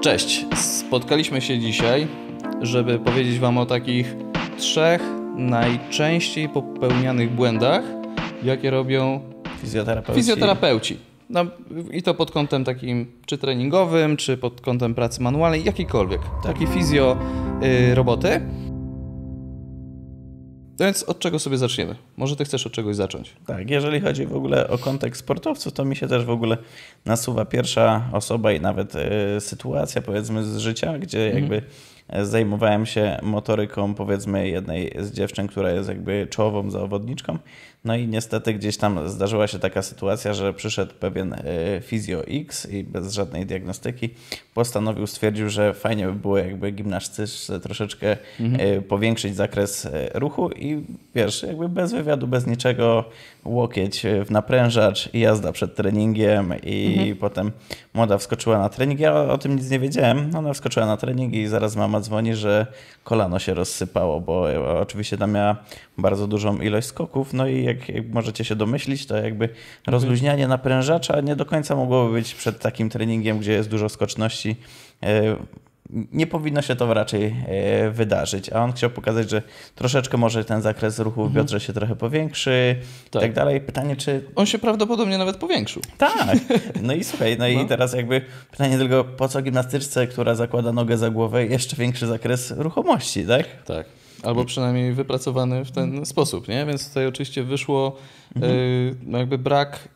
Cześć! Spotkaliśmy się dzisiaj, żeby powiedzieć Wam o takich trzech najczęściej popełnianych błędach, jakie robią fizjoterapeuci. fizjoterapeuci. No, I to pod kątem takim czy treningowym, czy pod kątem pracy manualnej, jakikolwiek, Tak. Taki fizjo y, więc od czego sobie zaczniemy? Może ty chcesz od czegoś zacząć? Tak, jeżeli chodzi w ogóle o kontekst sportowców, to mi się też w ogóle nasuwa pierwsza osoba i nawet y, sytuacja powiedzmy z życia, gdzie mhm. jakby e, zajmowałem się motoryką powiedzmy jednej z dziewczyn, która jest jakby czołową zawodniczką. No i niestety gdzieś tam zdarzyła się taka sytuacja, że przyszedł pewien Physio e, X i bez żadnej diagnostyki postanowił, stwierdził, że fajnie by było jakby gimnastyczce troszeczkę e, mhm. powiększyć zakres e, ruchu i wiesz, jakby bez wywiadu, bez niczego łokieć w naprężacz i jazda przed treningiem i mhm. potem młoda wskoczyła na trening. Ja o tym nic nie wiedziałem. Ona wskoczyła na trening i zaraz mama dzwoni, że kolano się rozsypało, bo oczywiście tam miała bardzo dużą ilość skoków, no i jak jak, jak możecie się domyślić, to jakby rozluźnianie naprężacza nie do końca mogłoby być przed takim treningiem, gdzie jest dużo skoczności e, nie powinno się to raczej e, wydarzyć. A on chciał pokazać, że troszeczkę może ten zakres ruchu w mhm. biodrze się trochę powiększy tak. i tak dalej. Pytanie, czy. On się prawdopodobnie nawet powiększył. Tak. No i słuchaj, no, no. i teraz jakby pytanie tylko, po co gimnastyczce, która zakłada nogę za głowę, jeszcze większy zakres ruchomości, tak? Tak albo przynajmniej wypracowany w ten sposób, nie? Więc tutaj oczywiście wyszło mhm. y, no jakby brak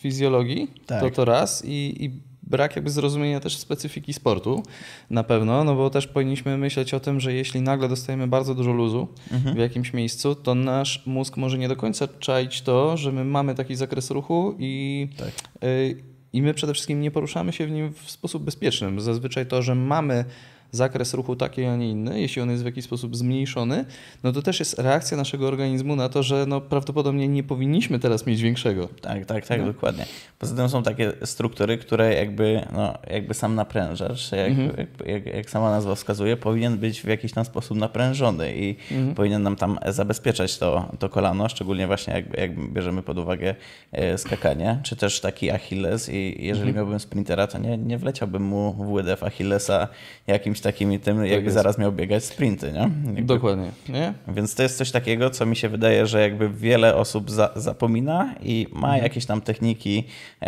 fizjologii, tak. to to raz i, i brak jakby zrozumienia też specyfiki sportu na pewno, no bo też powinniśmy myśleć o tym, że jeśli nagle dostajemy bardzo dużo luzu mhm. w jakimś miejscu, to nasz mózg może nie do końca czaić to, że my mamy taki zakres ruchu i, tak. y, i my przede wszystkim nie poruszamy się w nim w sposób bezpieczny. Zazwyczaj to, że mamy zakres ruchu taki, a nie inny, jeśli on jest w jakiś sposób zmniejszony, no to też jest reakcja naszego organizmu na to, że no prawdopodobnie nie powinniśmy teraz mieć większego. Tak, tak, tak, no? dokładnie. Poza tym są takie struktury, które jakby, no, jakby sam naprężacz, jak, mhm. jak, jak, jak, sama nazwa wskazuje, powinien być w jakiś tam sposób naprężony i mhm. powinien nam tam zabezpieczać to, to kolano, szczególnie właśnie jak, jak bierzemy pod uwagę e, skakanie, czy też taki Achilles i jeżeli mhm. miałbym sprintera, to nie, nie wleciałbym mu w łydę w Achillesa jakimś jakimś takim tym, tak jakby jest. zaraz miał biegać sprinty, nie? Jakby. Dokładnie. Nie? Więc to jest coś takiego, co mi się wydaje, że jakby wiele osób za, zapomina i ma mhm. jakieś tam techniki, e,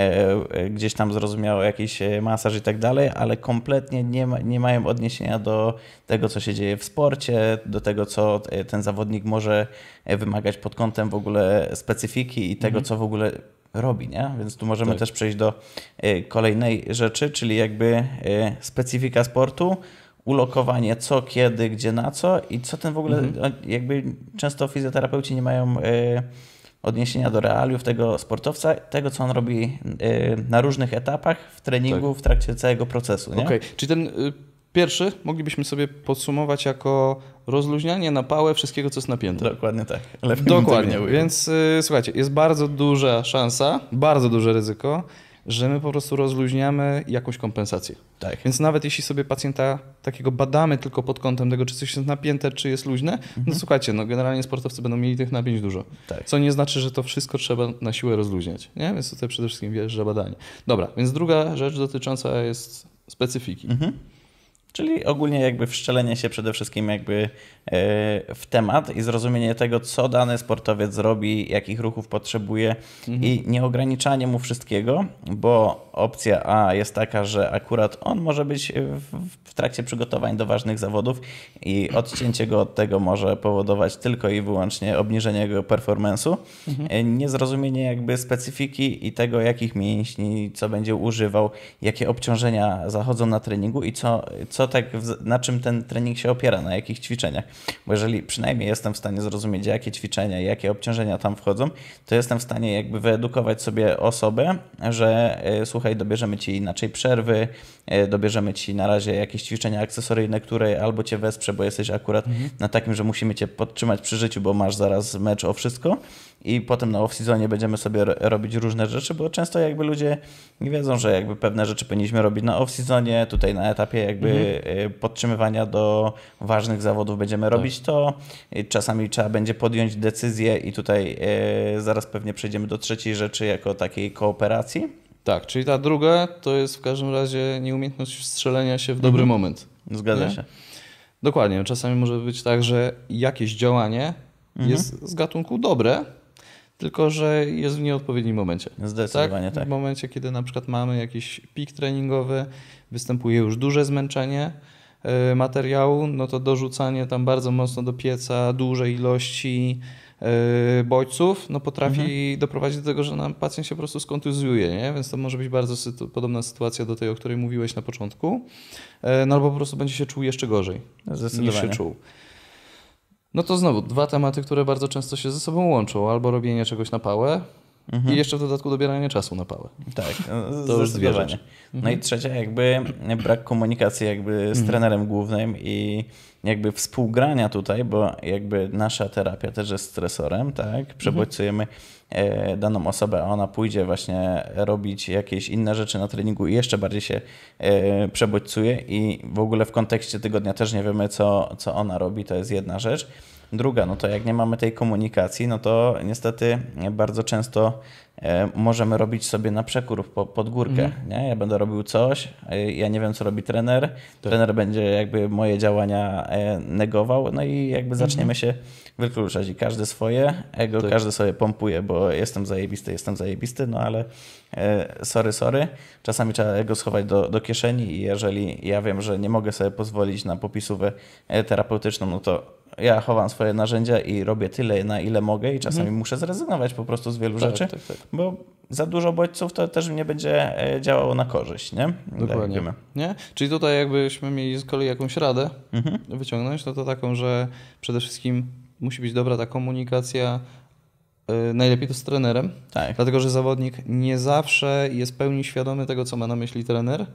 e, gdzieś tam zrozumiało jakiś e, masaż i tak dalej, ale kompletnie nie, ma, nie mają odniesienia do tego, co się dzieje w sporcie, do tego, co e, ten zawodnik może wymagać pod kątem w ogóle specyfiki i tego, mhm. co w ogóle robi, nie? Więc tu możemy tak. też przejść do y, kolejnej rzeczy, czyli jakby y, specyfika sportu, ulokowanie co, kiedy, gdzie, na co i co ten w ogóle, mhm. No, jakby często fizjoterapeuci nie mają y, odniesienia do realiów tego sportowca, tego co on robi na różnych etapach w treningu, tak. w trakcie całego procesu. Okej, okay. czy ten Pierwszy moglibyśmy sobie podsumować jako rozluźnianie na pałę wszystkiego, co jest napięte. Dokładnie tak. Lepiej Dokładnie. Więc y, słuchajcie, jest bardzo duża szansa, bardzo duże ryzyko, że my po prostu rozluźniamy jakąś kompensację. Tak. Więc nawet jeśli sobie pacjenta takiego badamy tylko pod kątem tego, czy coś jest napięte, czy jest luźne, no mhm. no słuchajcie, no generalnie sportowcy będą mieli tych napięć dużo. Tak. Co nie znaczy, że to wszystko trzeba na siłę rozluźniać. Nie? Więc tutaj przede wszystkim że badanie. Dobra, więc druga rzecz dotycząca jest specyfiki. Mhm. Czyli ogólnie jakby wszczelenie się przede wszystkim jakby e, w temat i zrozumienie tego, co dany sportowiec zrobi, jakich ruchów potrzebuje mhm. i nieograniczanie mu wszystkiego, bo opcja A jest taka, że akurat on może być w trakcie przygotowań do ważnych zawodów i odcięcie go od tego może powodować tylko i wyłącznie obniżenie jego performance'u, mhm. E, niezrozumienie jakby specyfiki i tego, jakich mięśni, co będzie używał, jakie obciążenia zachodzą na treningu i co, co tak, na czym ten trening się opiera, na jakich ćwiczeniach. Bo jeżeli przynajmniej jestem w stanie zrozumieć, jakie ćwiczenia i jakie obciążenia tam wchodzą, to jestem w stanie jakby wyedukować sobie osobę, że e, słuchaj, dobierzemy ci inaczej przerwy, e, dobierzemy ci na razie jakieś ćwiczenia akcesoryjne, które albo cię wesprze, bo jesteś akurat mhm. na takim, że musimy cię podtrzymać przy życiu, bo masz zaraz mecz o wszystko i potem na off-seasonie będziemy sobie robić różne rzeczy, bo często jakby ludzie nie wiedzą, że jakby pewne rzeczy powinniśmy robić na off-seasonie, tutaj na etapie jakby mhm. Y, podtrzymywania do ważnych zawodów będziemy tak. robić, to czasami trzeba będzie podjąć decyzję i tutaj y, zaraz pewnie przejdziemy do trzeciej rzeczy jako takiej kooperacji. Tak, czyli ta druga to jest w każdym razie nieumiejętność strzelenia się w dobry mhm. moment. Zgadza nie? się. Dokładnie. Czasami może być tak, że jakieś działanie mhm. jest z gatunku dobre, tylko że jest w nieodpowiednim momencie. Zdecydowanie tak? tak. W momencie, kiedy na przykład mamy jakiś pik treningowy, występuje już duże zmęczenie e, materiału, no to dorzucanie tam bardzo mocno do pieca dużej ilości e, bodźców, no potrafi mhm. doprowadzić do tego, że nam pacjent się po prostu skontuzjuje, nie? więc to może być bardzo sytu podobna sytuacja do tej, o której mówiłeś na początku, e, no albo po prostu będzie się czuł jeszcze gorzej niż się czuł. No to znowu dwa tematy, które bardzo często się ze sobą łączą, albo robienie czegoś na pałę, Mhm. I jeszcze w dodatku dobieranie czasu na pałę. Tak, no, to już dwie No mhm. i trzecia, jakby brak komunikacji jakby z mhm. trenerem głównym i jakby współgrania tutaj, bo jakby nasza terapia też jest stresorem, tak? Mhm. Przebodźcujemy e, daną osobę, a ona pójdzie właśnie robić jakieś inne rzeczy na treningu i jeszcze bardziej się e, przebodźcuje i w ogóle w kontekście tygodnia też nie wiemy, co, co ona robi, to jest jedna rzecz. Druga, no to jak nie mamy tej komunikacji, no to niestety bardzo często e, możemy robić sobie na przekór pod górkę. Mhm. Nie? Ja będę robił coś, e, ja nie wiem, co robi trener, tak. trener będzie jakby moje działania e, negował, no i jakby mhm. zaczniemy mhm. się wykluczać i każdy swoje, ego tak. każdy sobie pompuje, bo jestem zajebisty, jestem zajebisty, no ale sorry, sorry. Czasami trzeba ego schować do, do kieszeni i jeżeli ja wiem, że nie mogę sobie pozwolić na popisówę terapeutyczną, no to ja chowam swoje narzędzia i robię tyle, na ile mogę i mhm. czasami mhm. muszę zrezygnować po prostu z wielu tak, rzeczy, tak, tak. tak. bo za dużo bodźców to też nie będzie e, działało na korzyść, nie? Tak Dokładnie. Nie? Czyli tutaj jakbyśmy mieli z kolei jakąś radę mhm. wyciągnąć, no to taką, że przede wszystkim musi być dobra ta komunikacja, e, najlepiej to z trenerem, tak. dlatego że zawodnik nie zawsze jest pełni świadomy tego, co ma na myśli trener.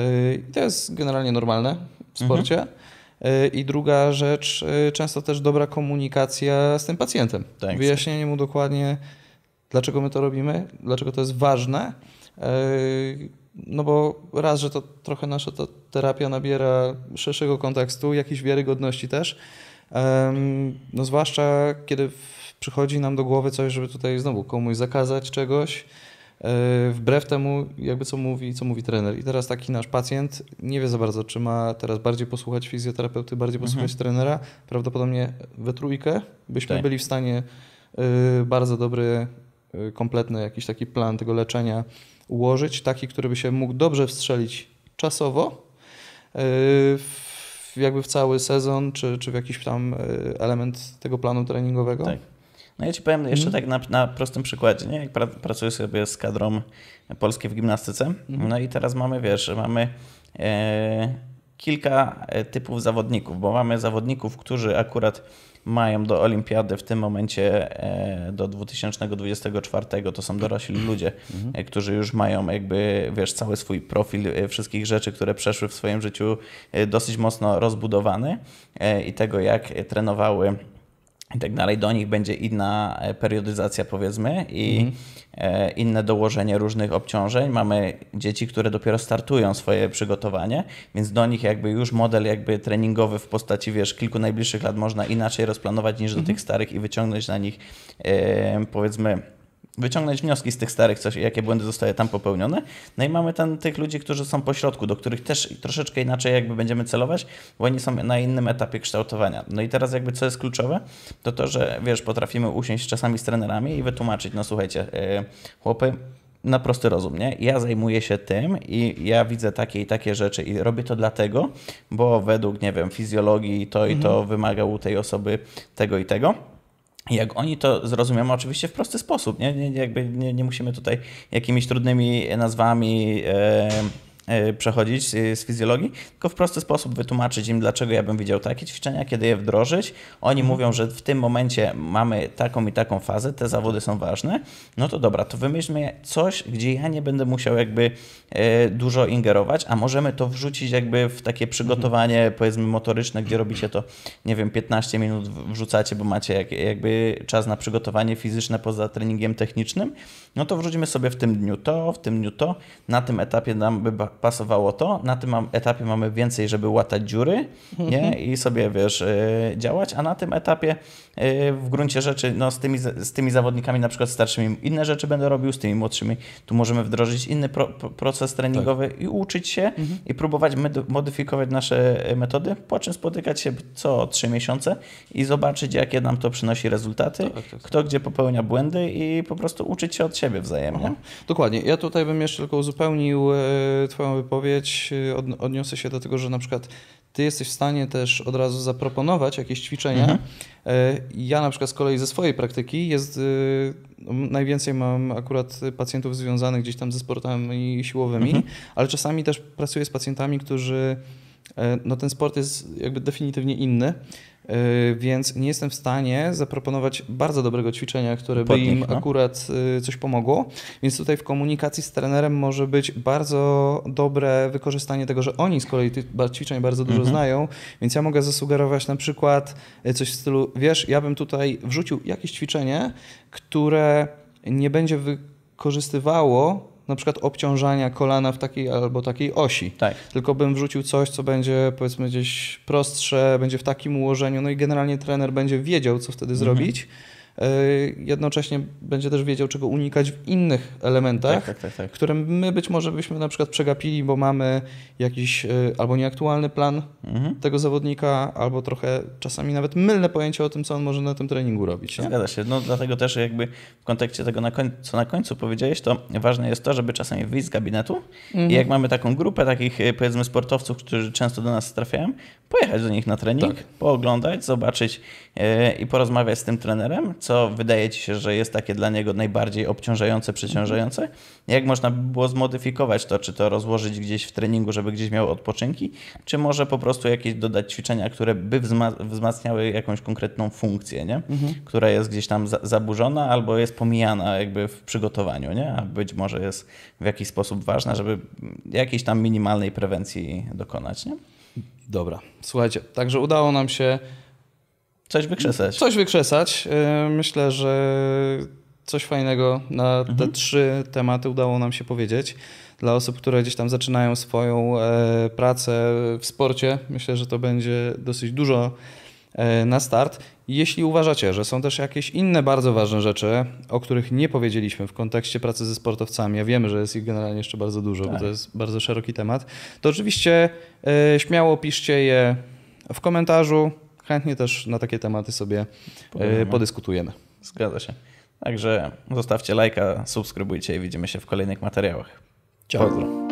E, I to jest generalnie normalne w mhm. sporcie. Mhm. E, I druga rzecz, e, często też dobra komunikacja z tym pacjentem. Thanks. Wyjaśnienie mu dokładnie, dlaczego my to robimy, dlaczego to jest ważne. E, no bo raz, że to trochę nasza ta terapia nabiera szerszego kontekstu, jakiejś wiarygodności też. No zwłaszcza kiedy przychodzi nam do głowy coś, żeby tutaj znowu komuś zakazać czegoś, E, wbrew temu, jakby co mówi, co mówi trener. I teraz taki nasz pacjent nie wie za bardzo, czy ma teraz bardziej posłuchać fizjoterapeuty, bardziej posłuchać mhm. trenera. Prawdopodobnie we trójkę byśmy tak. byli w stanie e, bardzo dobry, e, kompletny jakiś taki plan tego leczenia ułożyć, taki, który by się mógł dobrze wstrzelić czasowo, jakby w cały sezon, czy, czy w jakiś tam element tego planu treningowego. Tak. No ja ci powiem jeszcze mhm. tak na, na, prostym przykładzie, nie? jak pra, pracuję sobie z kadrą polskiej w gimnastyce, mhm. no i teraz mamy, wiesz, mamy e, kilka e, typów zawodników, bo mamy zawodników, którzy akurat mają do olimpiady w tym momencie e, do 2024 to są dorośli mhm. ludzie, e, którzy już mają jakby wiesz cały swój profil e, wszystkich rzeczy, które przeszły w swoim życiu e, dosyć mocno rozbudowany e, i tego jak trenowały i tak dalej, do nich będzie inna e, periodyzacja, powiedzmy, i mm. inne dołożenie różnych obciążeń. Mamy dzieci, które dopiero startują swoje przygotowanie, więc do nich jakby już model jakby treningowy w postaci, wiesz, kilku najbliższych lat można inaczej rozplanować niż do mm. tych starych i wyciągnąć na nich, e, powiedzmy, wyciągnąć wnioski z tych starych, coś, jakie błędy zostały tam popełnione. No i mamy tam tych ludzi, którzy są po środku, do których też troszeczkę inaczej jakby będziemy celować, bo oni są na innym etapie kształtowania. No i teraz jakby co jest kluczowe, to to, że wiesz, potrafimy usiąść czasami z trenerami i wytłumaczyć, no słuchajcie, yy, chłopy, na prosty rozum, nie? Ja zajmuję się tym i ja widzę takie i takie rzeczy i robię to dlatego, bo według, nie wiem, fizjologii to i to mhm. wymaga u tej osoby tego i tego jak oni to zrozumiemy, oczywiście w prosty sposób, nie, nie, jakby nie, nie musimy tutaj jakimiś trudnymi nazwami E, przechodzić e, z fizjologii, tylko w prosty sposób wytłumaczyć im, dlaczego ja bym widział takie ćwiczenia, kiedy je wdrożyć. Oni mhm. mówią, że w tym momencie mamy taką i taką fazę, te zawody są ważne. No to dobra, to wymyślmy coś, gdzie ja nie będę musiał jakby e, dużo ingerować, a możemy to wrzucić jakby w takie mhm. przygotowanie powiedzmy motoryczne, gdzie robicie to, nie wiem, 15 minut wrzucacie, bo macie jakby czas na przygotowanie fizyczne poza treningiem technicznym no to wrzucimy sobie w tym dniu to, w tym dniu to, na tym etapie nam by pasowało to, na tym etapie mamy więcej, żeby łatać dziury nie? i sobie, wiesz, y, działać, a na tym etapie y, w gruncie rzeczy no, z, tymi, z tymi zawodnikami na przykład starszymi inne rzeczy będę robił, z tymi młodszymi tu możemy wdrożyć inny pro, proces treningowy tak. i uczyć się mhm. i próbować modyfikować nasze y, metody, po czym spotykać się co trzy miesiące i zobaczyć, jakie nam to przynosi rezultaty, tak, tak, tak. kto gdzie popełnia błędy i po prostu uczyć się od siebie siebie wzajemnie. Aha. Dokładnie. Ja tutaj bym jeszcze tylko uzupełnił e, Twoją wypowiedź. E, odniosę się do tego, że na przykład ty jesteś w stanie też od razu zaproponować jakieś ćwiczenia. Mhm. E, ja na przykład z kolei ze swojej praktyki jest najwięcej mam akurat pacjentów związanych gdzieś tam ze sportami siłowymi, mhm. ale czasami też pracuję z pacjentami, którzy E, no ten sport jest jakby definitywnie inny, e, więc nie jestem w stanie zaproponować bardzo dobrego ćwiczenia, które by im no. akurat e, coś pomogło. Więc tutaj w komunikacji z trenerem może być bardzo dobre wykorzystanie tego, że oni z kolei tych ćwiczeń bardzo dużo mhm. znają, więc ja mogę zasugerować na przykład coś w stylu, wiesz, ja bym tutaj wrzucił jakieś ćwiczenie, które nie będzie wykorzystywało na przykład obciążania kolana w takiej albo takiej osi. Tak. Tylko bym wrzucił coś, co będzie powiedzmy gdzieś prostsze, będzie w takim ułożeniu, no i generalnie trener będzie wiedział, co wtedy mhm. zrobić Yy, jednocześnie będzie też wiedział, czego unikać w innych elementach, tak, tak, tak, tak. które my być może byśmy na przykład przegapili, bo mamy jakiś yy, albo nieaktualny plan mhm. tego zawodnika, albo trochę czasami nawet mylne pojęcie o tym, co on może na tym treningu robić. Nie? Zgadza się. No, dlatego też jakby w kontekście tego, na końcu, co na końcu powiedziałeś, to ważne jest to, żeby czasami wyjść z gabinetu mhm. i jak mamy taką grupę takich y, powiedzmy sportowców, którzy często do nas trafiają, pojechać do nich na trening, tak. pooglądać, zobaczyć E, i porozmawiać z tym trenerem, co wydaje ci się, że jest takie dla niego najbardziej obciążające, przeciążające. Jak można by było zmodyfikować to, czy to rozłożyć gdzieś w treningu, żeby gdzieś miał odpoczynki, czy może po prostu jakieś dodać ćwiczenia, które by wzmacniały jakąś konkretną funkcję, nie? Mhm. która jest gdzieś tam zaburzona albo jest pomijana jakby w przygotowaniu, nie? a być może jest w jakiś sposób ważna, żeby jakiejś tam minimalnej prewencji dokonać. Nie? Dobra, słuchajcie, także udało nam się Coś wykrzesać. Coś wykrzesać. E, myślę, że coś fajnego na te mhm. trzy tematy udało nam się powiedzieć. Dla osób, które gdzieś tam zaczynają swoją e, pracę w sporcie, myślę, że to będzie dosyć dużo e, na start. Jeśli uważacie, że są też jakieś inne bardzo ważne rzeczy, o których nie powiedzieliśmy w kontekście pracy ze sportowcami, ja wiemy, że jest ich generalnie jeszcze bardzo dużo, tak. bo to jest bardzo szeroki temat, to oczywiście śmiało piszcie je w komentarzu, chętnie też na takie tematy sobie e, podyskutujemy. Zgadza się. Także zostawcie lajka, subskrybujcie i widzimy się w kolejnych materiałach. Ciao. Pozdro.